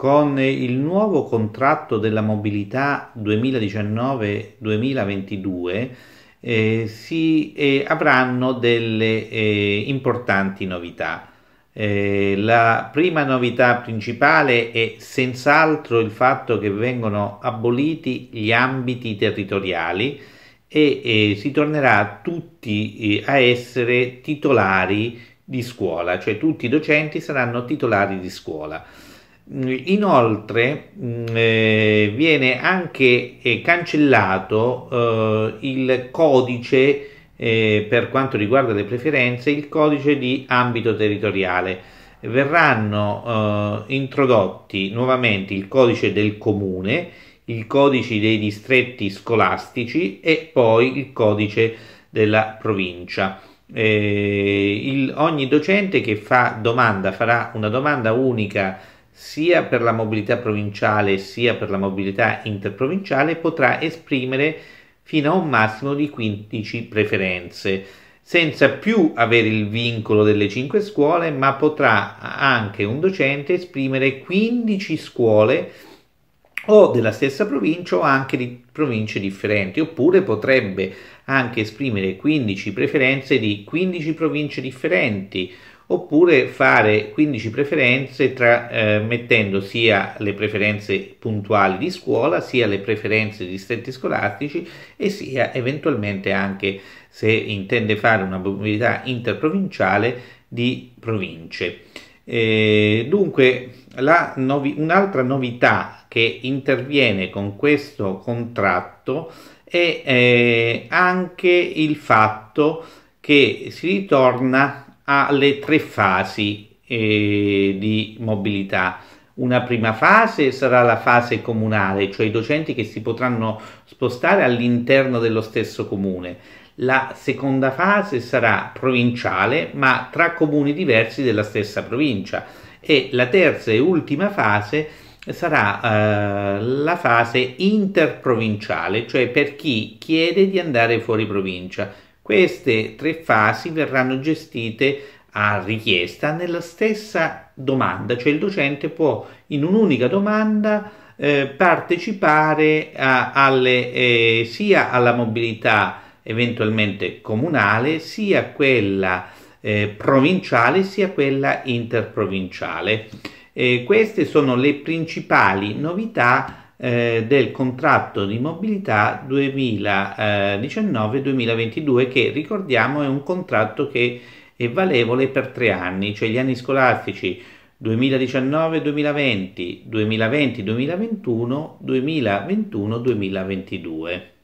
con il nuovo contratto della mobilità 2019-2022 eh, si eh, avranno delle eh, importanti novità. Eh, la prima novità principale è senz'altro il fatto che vengono aboliti gli ambiti territoriali e eh, si tornerà tutti eh, a essere titolari di scuola, cioè tutti i docenti saranno titolari di scuola. Inoltre mm, eh, viene anche eh, cancellato eh, il codice eh, per quanto riguarda le preferenze, il codice di ambito territoriale. Verranno eh, introdotti nuovamente il codice del comune, il codice dei distretti scolastici e poi il codice della provincia. Eh, il, ogni docente che fa domanda farà una domanda unica sia per la mobilità provinciale sia per la mobilità interprovinciale potrà esprimere fino a un massimo di 15 preferenze, senza più avere il vincolo delle 5 scuole, ma potrà anche un docente esprimere 15 scuole o della stessa provincia o anche di province differenti, oppure potrebbe anche esprimere 15 preferenze di 15 province differenti oppure fare 15 preferenze tra, eh, mettendo sia le preferenze puntuali di scuola, sia le preferenze di distretti scolastici e sia eventualmente anche se intende fare una mobilità interprovinciale di province. Eh, dunque, novi- un'altra novità che interviene con questo contratto è eh, anche il fatto che si ritorna alle tre fasi eh, di mobilità. Una prima fase sarà la fase comunale, cioè i docenti che si potranno spostare all'interno dello stesso comune. La seconda fase sarà provinciale, ma tra comuni diversi della stessa provincia. E la terza e ultima fase sarà eh, la fase interprovinciale, cioè per chi chiede di andare fuori provincia. Queste tre fasi verranno gestite a richiesta nella stessa domanda, cioè il docente può in un'unica domanda eh, partecipare a, alle, eh, sia alla mobilità eventualmente comunale, sia quella eh, provinciale, sia quella interprovinciale. Eh, queste sono le principali novità eh, del contratto di mobilità 2019-2022 che ricordiamo è un contratto che è valevole per tre anni, cioè gli anni scolastici 2019-2020, 2020-2021, 2021-2022.